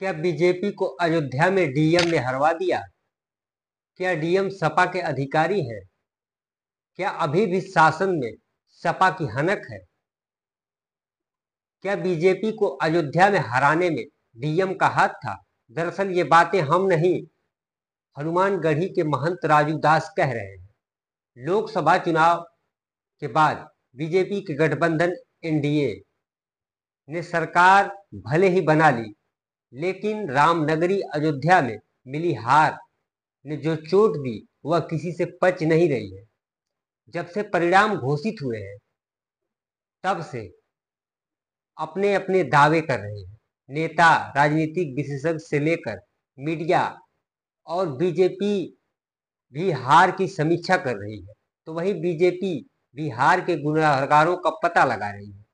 क्या बीजेपी को अयोध्या में डीएम ने हरवा दिया क्या डीएम सपा के अधिकारी हैं क्या अभी भी शासन में सपा की हनक है क्या बीजेपी को अयोध्या में हराने में डीएम का हाथ था दरअसल ये बातें हम नहीं हनुमानगढ़ी के महंत राजू दास कह रहे हैं लोकसभा चुनाव के बाद बीजेपी के गठबंधन एनडीए ने सरकार भले ही बना ली लेकिन रामनगरी अयोध्या में मिली हार ने जो चोट दी वह किसी से पच नहीं रही है जब से परिणाम घोषित हुए हैं तब से अपने अपने दावे कर रहे हैं नेता राजनीतिक विशेषज्ञ से लेकर मीडिया और बीजेपी भी हार की समीक्षा कर रही है तो वही बीजेपी भी हार के गुनाहगारों का पता लगा रही है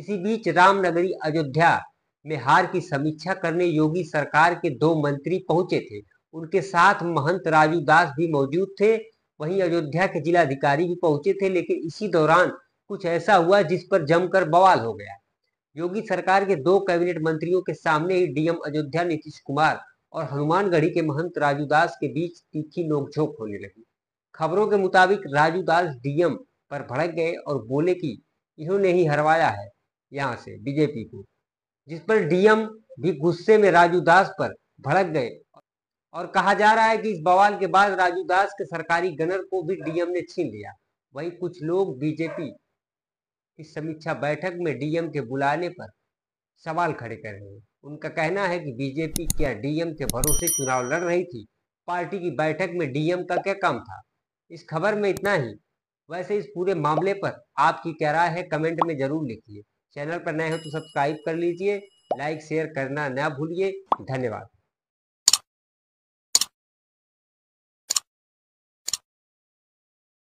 इसी बीच रामनगरी अयोध्या बिहार की समीक्षा करने योगी सरकार के दो मंत्री पहुंचे थे उनके साथ महंत राजू दास भी मौजूद थे वहीं अयोध्या के जिला अधिकारी भी पहुंचे थे लेकिन इसी दौरान कुछ ऐसा हुआ जिस पर जमकर बवाल हो गया योगी सरकार के दो कैबिनेट मंत्रियों के सामने ही डीएम अयोध्या नीतीश कुमार और हनुमानगढ़ी के महंत राजू दास के बीच तीखी नोकझोंक होने लगी खबरों के मुताबिक राजू दास डीएम पर भड़क गए और बोले कि इन्होंने ही हरवाया है यहाँ से बीजेपी को जिस पर डीएम भी गुस्से में राजू दास पर भड़क गए और कहा जा रहा है कि इस बवाल के बाद राजू दास के सरकारी गनर को भी डीएम ने छीन लिया वहीं कुछ लोग बीजेपी की समीक्षा बैठक में डीएम के बुलाने पर सवाल खड़े कर रहे हैं उनका कहना है कि बीजेपी क्या डीएम के भरोसे चुनाव लड़ रही थी पार्टी की बैठक में डीएम का क्या काम था इस खबर में इतना ही वैसे इस पूरे मामले पर आपकी क्या राय है कमेंट में जरूर लिखिए चैनल पर नए हो तो सब्सक्राइब कर लीजिए लाइक शेयर करना ना भूलिए धन्यवाद